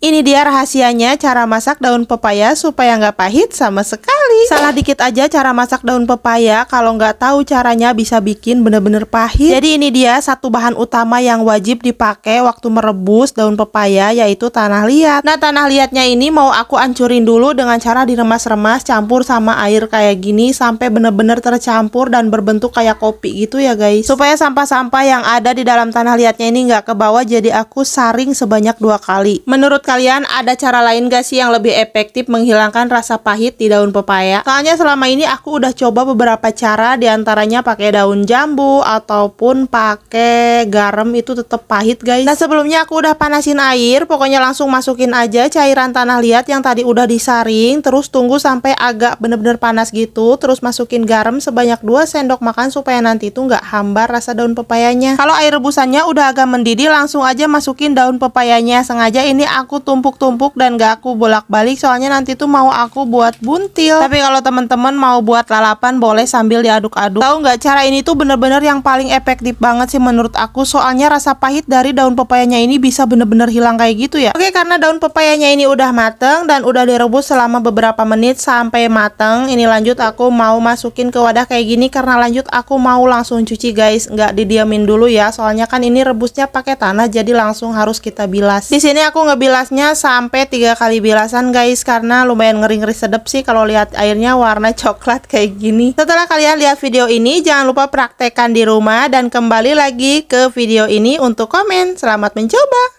Ini dia rahasianya cara masak daun pepaya supaya nggak pahit sama sekali. Salah dikit aja cara masak daun pepaya, kalau nggak tahu caranya bisa bikin bener-bener pahit. Jadi ini dia satu bahan utama yang wajib dipakai waktu merebus daun pepaya yaitu tanah liat. Nah tanah liatnya ini mau aku ancurin dulu dengan cara diremas-remas campur sama air kayak gini sampai bener-bener tercampur dan berbentuk kayak kopi gitu ya guys. Supaya sampah-sampah yang ada di dalam tanah liatnya ini nggak ke bawah jadi aku saring sebanyak dua kali. Menurut kalian ada cara lain gak sih yang lebih efektif menghilangkan rasa pahit di daun pepaya? Soalnya selama ini aku udah coba beberapa cara diantaranya pakai daun jambu ataupun pakai garam itu tetap pahit guys. Nah sebelumnya aku udah panasin air, pokoknya langsung masukin aja cairan tanah liat yang tadi udah disaring, terus tunggu sampai agak bener-bener panas gitu, terus masukin garam sebanyak 2 sendok makan supaya nanti itu nggak hambar rasa daun pepayanya. Kalau air rebusannya udah agak mendidih, langsung aja masukin daun pepayanya. Sengaja ini aku tumpuk-tumpuk dan gak aku bolak-balik soalnya nanti tuh mau aku buat buntil. Tapi kalau teman-teman mau buat lalapan boleh sambil diaduk-aduk. Tahu nggak cara ini tuh bener-bener yang paling efektif banget sih menurut aku soalnya rasa pahit dari daun pepayanya ini bisa bener-bener hilang kayak gitu ya. Oke karena daun pepayanya ini udah mateng dan udah direbus selama beberapa menit sampai mateng. Ini lanjut aku mau masukin ke wadah kayak gini karena lanjut aku mau langsung cuci guys nggak didiamin dulu ya soalnya kan ini rebusnya pakai tanah jadi langsung harus kita bilas. Di sini aku ngebilas bilasnya sampai tiga kali bilasan guys karena lumayan ngeri-ngeri sedep sih kalau lihat airnya warna coklat kayak gini. Setelah kalian lihat video ini jangan lupa praktekkan di rumah dan kembali lagi ke video ini untuk komen. Selamat mencoba!